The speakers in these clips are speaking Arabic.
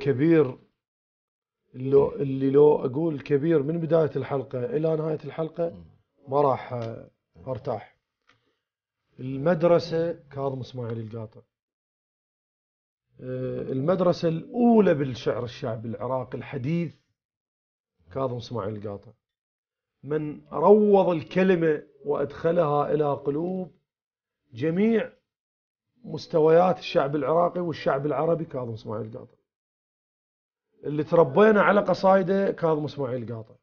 كبير اللي لو اقول كبير من بدايه الحلقه الى نهايه الحلقه ما راح ارتاح المدرسه كاظم اسماعيل القاطع آه، المدرسه الاولى بالشعر الشعبي العراقي الحديث كاظم اسماعيل القاطع من روض الكلمه وادخلها الى قلوب جميع مستويات الشعب العراقي والشعب العربي كاظم اسماعيل القاطع اللي تربينا على قصايده كاظم اسماعيل قاطع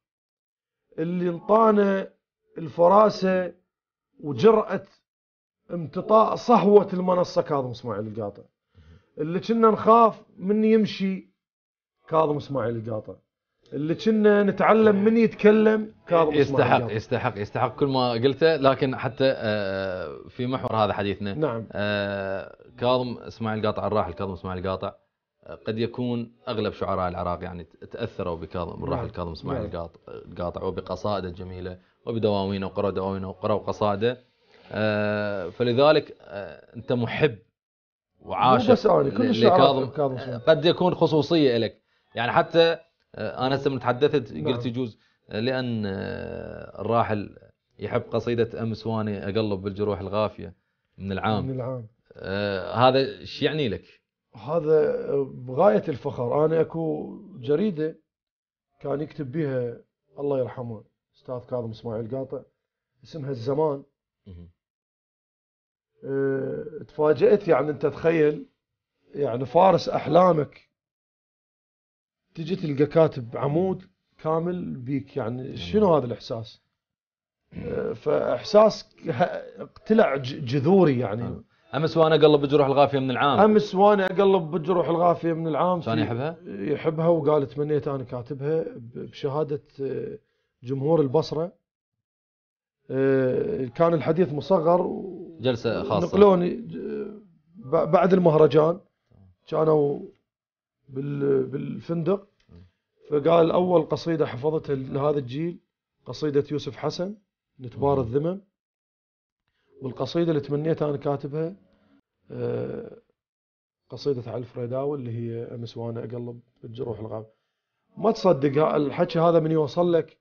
اللي انطانا الفراسه وجرأه امتطاء صهوه المنصه كاظم اسماعيل القاطع اللي كنا نخاف من يمشي كاظم اسماعيل القاطع اللي كنا نتعلم من يتكلم كاظم يستحق جاطة. يستحق يستحق كل ما قلته لكن حتى آه، في محور هذا حديثنا نعم آه، كاظم اسماعيل قاطع الراحل كاظم اسماعيل قاطع قد يكون اغلب شعراء العراق يعني تاثروا بكاظم بالراحل نعم، كاظم اسماعيل يعني نعم. القاطع وبقصائده الجميله وبدواوينه وقرأوا دواوينه وقرأوا قصائده آه، فلذلك آه، انت محب وعاشق بس لكاظم قد يكون خصوصيه لك يعني حتى آه، انا هسه من تحدثت نعم. قلت يجوز لان الراحل يحب قصيده امس واني اقلب بالجروح الغافيه من العام من العام آه هذا ايش يعني لك؟ هذا بغاية الفخر أنا أكو جريدة كان يكتب بها الله يرحمه أستاذ كاظم إسماعيل قاطع اسمها الزمان اه تفاجأت يعني أنت تخيل يعني فارس أحلامك تجي تلقى كاتب عمود كامل بيك يعني شنو هذا الإحساس أه، فإحساس اقتلع جذوري يعني نعم. امس وانا اقلب بجروح الغافيه من العام امس وانا اقلب بجروح الغافيه من العام كان يحبها؟ يحبها وقال تمنيت انا كاتبها بشهاده آه، جمهور البصره آه، كان الحديث مصغر جلسه خاصه نقلوني آه، بعد المهرجان كانوا بالفندق فقال اول قصيده حفظتها لهذا الجيل قصيده يوسف حسن نتبار الذمم والقصيدة اللي تمنيت أنا كاتبها آه، قصيدة على الفريداوي اللي هي أمس وأنا أقلب الجروح الغاب ما تصدق الحكي هذا من يوصل لك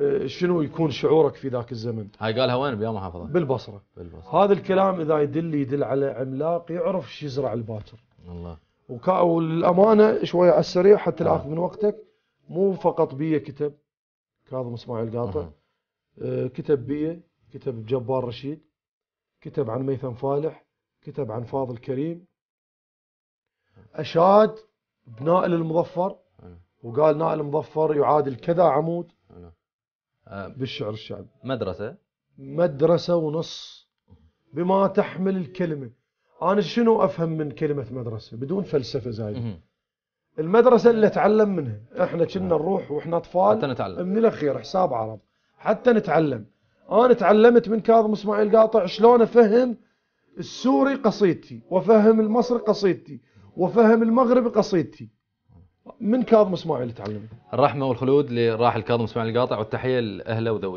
آه، شنو يكون شعورك في ذاك الزمن هاي قالها وين بيوم حافظة بالبصرة. بالبصرة هذا الكلام إذا يدل يدل على عملاق يعرف شو يزرع الباكر الله وكا وللامانه شوية على السريع حتى الاخ آه. من وقتك مو فقط بيه كتب كاظم إسماعيل قاطع أه. كتب بيه كتب جبار رشيد كتب عن ميثم فالح كتب عن فاضل كريم أشاد بنائل المظفر وقال نائل المظفر يعادل كذا عمود بالشعر الشعبي مدرسة مدرسة ونص بما تحمل الكلمة أنا شنو أفهم من كلمة مدرسة بدون فلسفة زايدة المدرسة اللي أتعلم منها إحنا كنا نروح وإحنا أطفال حتى نتعلم من الأخير حساب عرب حتى نتعلم أنا تعلمت من كاظم إسماعيل قاطع شلون أفهم السوري قصيدتي وفهم المصري قصيدتي وفهم المغربي قصيدتي من كاظم إسماعيل تعلمت الرحمة والخلود لراحل كاظم إسماعيل قاطع والتحية لأهله وذويه